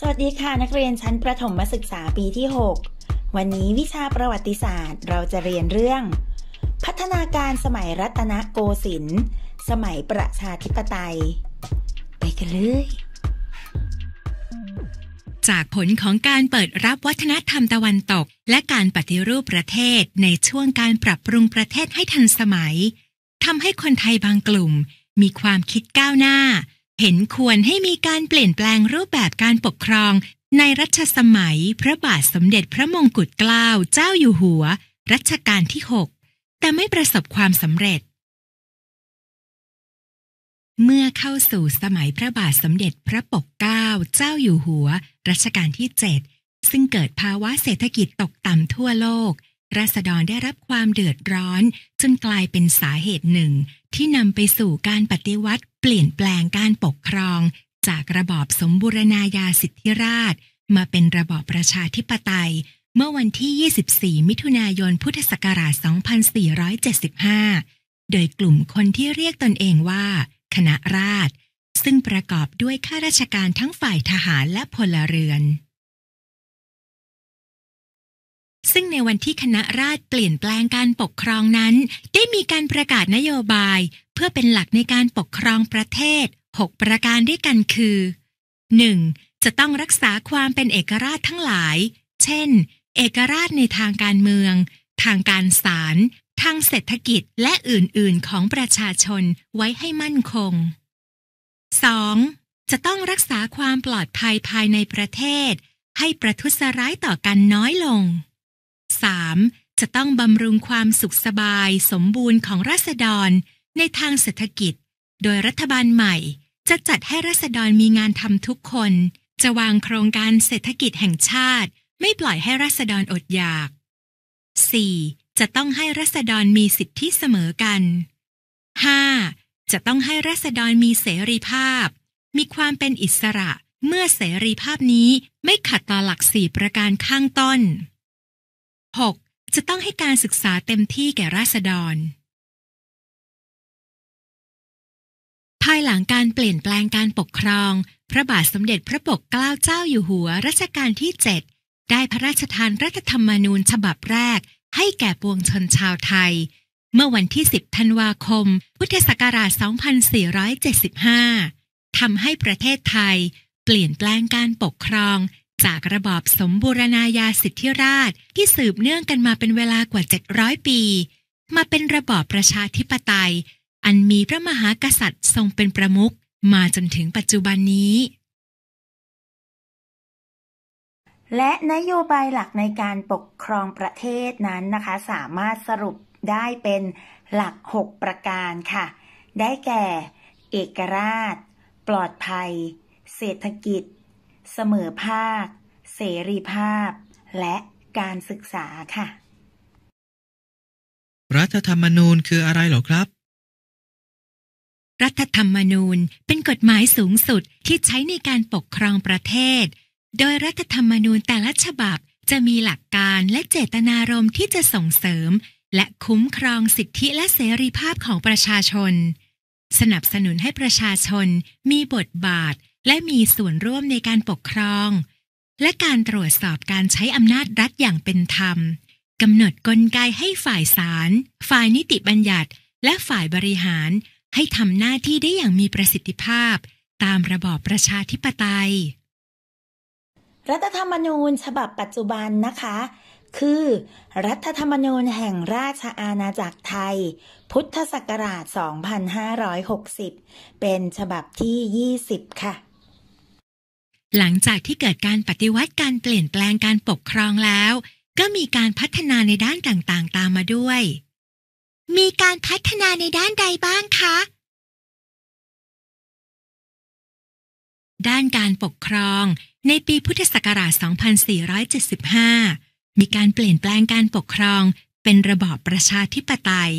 สวัสดีค่ะนักเรียนชั้นประถมศึกษาปีที่ 6 วันนี้วิชาประวัติศาสตร์เราจะเรียนเรื่อง พัฒนาการสมัยรัตนโกสินทร์สมัยประชาธิปไตย ไปกันเลย จากผลของการเปิดรับวัฒนธรรมตะวันตก และการปฏิรูปประเทศในช่วงการปรับปรุงประเทศให้ทันสมัยทำให้คนไทยบางกลุ่ม มีความคิดก้าวหน้าเห็นควรให้มีการเปลี่ยนแปลงรูปแบบการปกครองในรัชสมัยพระบาทสมเด็จพระมงกุฎเกล้าเจ้าอยู่หัว รัชกาลที่6แต่ไม่ประสบความสำเร็จ เมื่อเข้าสู่สมัยพระบาทสมเด็จพระปกเกล้า เจ้าอยู่หัว รัชกาลที่7ซึ่งเกิดภาวะเศรษฐกิจตกต่ำทั่วโลกราษฎรได้รับความเดือดร้อน จนกลายเป็นสาเหตุหนึ่ง ที่นำไปสู่การปฏิวัติ เปลี่ยนแปลงการปกครอง จากระบอบสมบูรณาญาสิทธิราชมาเป็นระบอบประชาธิปไตย เมื่อวันที่ 24 มิถุนายน พุทธศักราช 2475 โดยกลุ่มคนที่เรียกตนเองว่า คณะราษฎรซึ่งประกอบด้วยข้าราชการทั้งฝ่ายทหารและพลเรือนซึ่งในวันที่คณะราษฎรเปลี่ยนแปลงการปกครองนั้น ได้มีการประกาศนโยบาย เพื่อเป็นหลักในการปกครองประเทศ 6 ประการด้วยกันคือ 1. จะต้องรักษาความเป็นเอกราชทั้งหลาย เช่น เอกราชในทางการเมือง ทางการศาล ทางเศรษฐกิจ และอื่น ๆ ของประชาชนไว้ให้มั่นคง 2. จะต้องรักษาความปลอดภัยภายในประเทศ ให้ประทุษร้ายต่อกันน้อยลง 3. จะต้องบำรุงความสุขสบายสมบูรณ์ของราษฎรในทางเศรษฐกิจ โดยรัฐบาลใหม่ จะจัดให้ราษฎรมีงานทำทุกคน จะวางโครงการเศรษฐกิจแห่งชาติ ไม่ปล่อยให้ราษฎรอดอยาก 4. จะต้องให้ราษฎรมีสิทธิเสมอกัน 5. จะต้องให้ราษฎรมีเสรีภาพ มีความเป็นอิสระ เมื่อเสรีภาพนี้ไม่ขัดต่อหลักสี่ประการข้างต้น 6. จะต้องให้การศึกษาเต็มที่แก่ราษฎร ภายหลังการเปลี่ยนแปลงการปกครอง พระบาทสมเด็จพระปกเกล้าเจ้าอยู่หัวรัชกาลที่ 7 ได้พระราชทานรัฐธรรมนูญฉบับแรก ให้แก่ปวงชนชาวไทย เมื่อวันที่ 10 ธันวาคม พุทธศักราช 2475 ทำให้ประเทศไทยเปลี่ยนแปลงการปกครองจากระบอบสมบูรณาญาสิทธิราชที่สืบเนื่องกันมาเป็นเวลากว่า 700 ปี มาเป็นระบอบประชาธิปไตย อันมีพระมหากษัตริย์ทรงเป็นประมุขมาจนถึงปัจจุบันนี้ และนโยบายหลักในการปกครองประเทศนั้นนะคะ สามารถสรุปได้เป็นหลัก 6 ประการค่ะ ได้แก่ เอกราช ปลอดภัย เศรษฐกิจเสมอภาค เสรีภาพและการศึกษาค่ะ รัฐธรรมนูญคืออะไรหรอครับ รัฐธรรมนูญเป็นกฎหมายสูงสุดที่ใช้ในการปกครองประเทศ โดยรัฐธรรมนูญแต่ละฉบับจะมีหลักการและเจตนารมณ์ที่จะส่งเสริม และคุ้มครองสิทธิและเสรีภาพของประชาชน สนับสนุนให้ประชาชนมีบทบาทและมีส่วนร่วมในการปกครอง และการตรวจสอบการใช้อำนาจรัฐอย่างเป็นธรรมกำหนดกลไกให้ฝ่ายศาลฝ่ายนิติบัญญัติและฝ่ายบริหารให้ทำหน้าที่ได้อย่างมีประสิทธิภาพ ตามระบอบประชาธิปไตย รัฐธรรมนูญฉบับปัจจุบันนะคะ คือ รัฐธรรมนูญแห่งราชอาณาจักรไทย พุทธศักราช 2560 เป็นฉบับที่20ค่ะหลังจากที่เกิดการปฏิวัติการเปลี่ยนแปลงการปกครองแล้ว ก็มีการพัฒนาในด้านต่างๆ ตามมาด้วย มีการพัฒนาในด้านใดบ้างคะ ด้านการปกครอง ในปีพุทธศักราช 2475 มีการเปลี่ยนแปลงการปกครอง เป็นระบอบประชาธิปไตย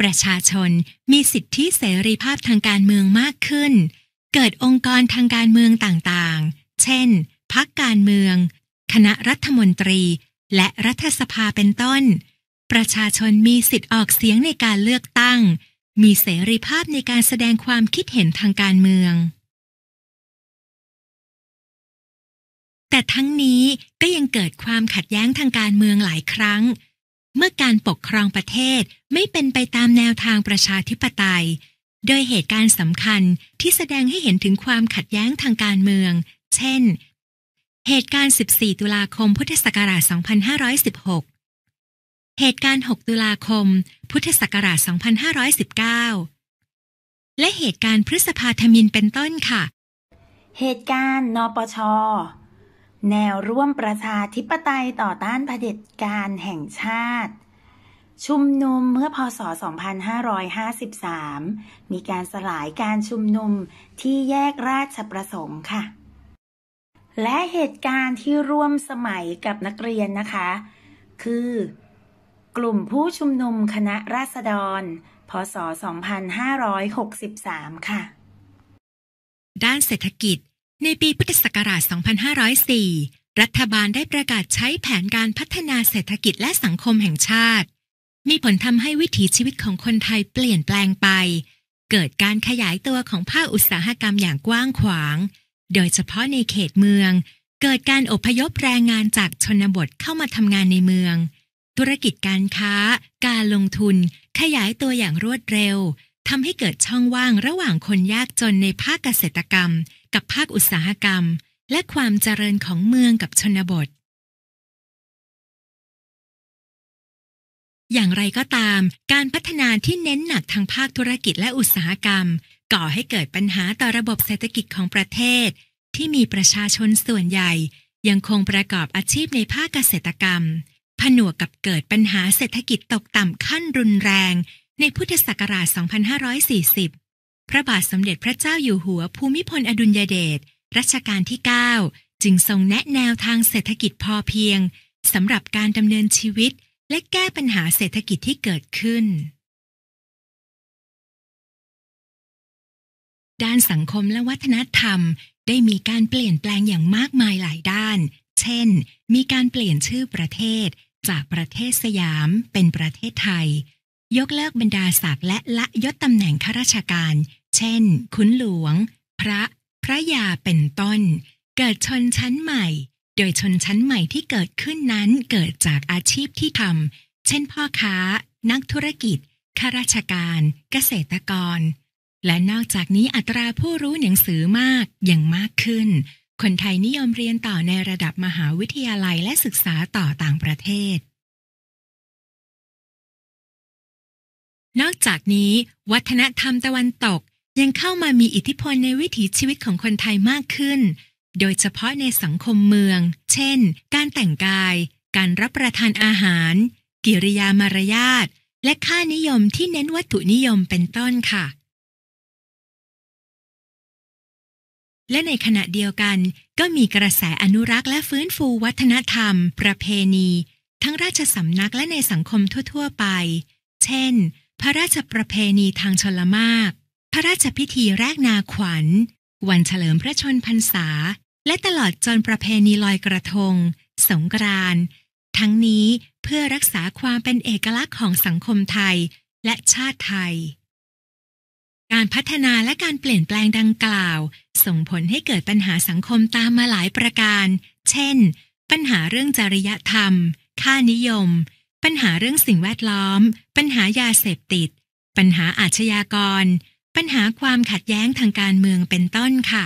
ประชาชนมีสิทธิเสรีภาพทางการเมืองมากขึ้น เกิดองค์กรทางการเมืองต่างเช่นพักการเมือง คณะรัฐมนตรีและรัฐสภาเป็นต้น ประชาชนมีสิทธิ์ออกเสียงในการเลือกตั้ง มีเสรีภาพในการแสดงความคิดเห็นทางการเมือง แต่ทั้งนี้ก็ยังเกิดความขัดแย้งทางการเมืองหลายครั้ง เมื่อการปกครองประเทศไม่เป็นไปตามแนวทางประชาธิปไตยโดยเหตุการณ์สำคัญที่แสดงให้เห็นถึงความขัดแย้งทางการเมืองเช่น เหตุการณ์ 14 ตุลาคม พุทธศักราช 2516 เหตุการณ์ 6 ตุลาคม พุทธศักราช 2519 และเหตุการณ์พฤษภาธมินเป็นต้นค่ะ เหตุการณ์ นปช แนวร่วมประชาธิปไตยต่อต้านเผด็จการแห่งชาติ ชุมนุมเมื่อพศ2553 มีการสลายการชุมนุมที่แยกราชประสงค์ค่ะและเหตุการณ์ที่ร่วมสมัยกับนักเรียนนะคะ คือ กลุ่มผู้ชุมนุมคณะราษฎร พศ 2563 ค่ะ ด้านเศรษฐกิจ ในปีพุทธศักราช 2504 รัฐบาลได้ประกาศใช้แผนการพัฒนาเศรษฐกิจและสังคมแห่งชาติ มีผลทำให้วิถีชีวิตของคนไทยเปลี่ยนแปลงไป เกิดการขยายตัวของภาคอุตสาหกรรมอย่างกว้างขวางโดยเฉพาะในเขตเมือง เกิดการอพยพแรงงานจากชนบทเข้ามาทำงานในเมือง ธุรกิจการค้า การลงทุน ขยายตัวอย่างรวดเร็วทำให้เกิดช่องว่างระหว่างคนยากจนในภาคเกษตรกรรม กับภาคอุตสาหกรรม และความเจริญของเมืองกับชนบท อย่างไรก็ตามการพัฒนาที่เน้นหนักทางภาคธุรกิจและอุตสาหกรรมก่อให้เกิดปัญหาต่อระบบเศรษฐกิจของประเทศ ที่มีประชาชนส่วนใหญ่ ยังคงประกอบอาชีพในภาคเกษตรกรรม ผนวกกับเกิดปัญหาเศรษฐกิจตกต่ำขั้นรุนแรง ในพุทธศักราช 2540 พระบาทสมเด็จพระเจ้าอยู่หัวภูมิพลอดุลยเดชรัชกาลที่ 9 จึงทรงแนะแนวทางเศรษฐกิจพอเพียงสำหรับการดำเนินชีวิตและแก้ปัญหาเศรษฐกิจที่เกิดขึ้นด้านสังคมและวัฒนธรรม ได้มีการเปลี่ยนแปลงอย่างมากมายหลายด้าน เช่น มีการเปลี่ยนชื่อประเทศจากประเทศสยามเป็นประเทศไทย ยกเลิกบรรดาศักดิ์และละยศตำแหน่งข้าราชการ เช่น ขุนหลวง พระ พระยาเป็นต้น เกิดชนชั้นใหม่ โดยชนชั้นใหม่ที่เกิดขึ้นนั้นเกิดจากอาชีพที่ทำ เช่น พ่อค้า นักธุรกิจ ข้าราชการ เกษตรกรและนอกจากนี้อัตราผู้รู้หนังสือมากย่งมากขึ้น คนไทยนิยมเรียนต่อในระดับมหาวิทยาลัยและศึกษาต่อต่างประเทศ นอกจากนี้ วัฒนธรรมตะวันตกยังเข้ามามีอิทธิพลในวิถีชีวิตของคนไทยมากขึ้น โดยเฉพาะในสังคมเมือง เช่น การแต่งกาย การรับประทานอาหาร กิริยามารยาท และค่านิยมที่เน้นวัตถุนิยมเป็นต้นค่ะและในขณะเดียวกันก็มีกระแสอนุรักษ์และฟื้นฟูวัฒนธรรม ประเพณี ทั้งราชสำนักและในสังคมทั่ว ๆไป เช่น พระราชประเพณีทางชลมาก พระราชพิธีแรกนาขวัญ วันเฉลิมพระชนพรรษา และตลอดจนประเพณีลอยกระทง สงกรานต์ ทั้งนี้เพื่อรักษาความเป็นเอกลักษณ์ของสังคมไทยและชาติไทย การพัฒนาและการเปลี่ยนแปลงดังกล่าวส่งผลให้เกิดปัญหาสังคมตามมาหลายประการ เช่น ปัญหาเรื่องจริยธรรม ค่านิยม ปัญหาเรื่องสิ่งแวดล้อม ปัญหายาเสพติด ปัญหาอาชญากร ปัญหาความขัดแย้งทางการเมืองเป็นต้นค่ะ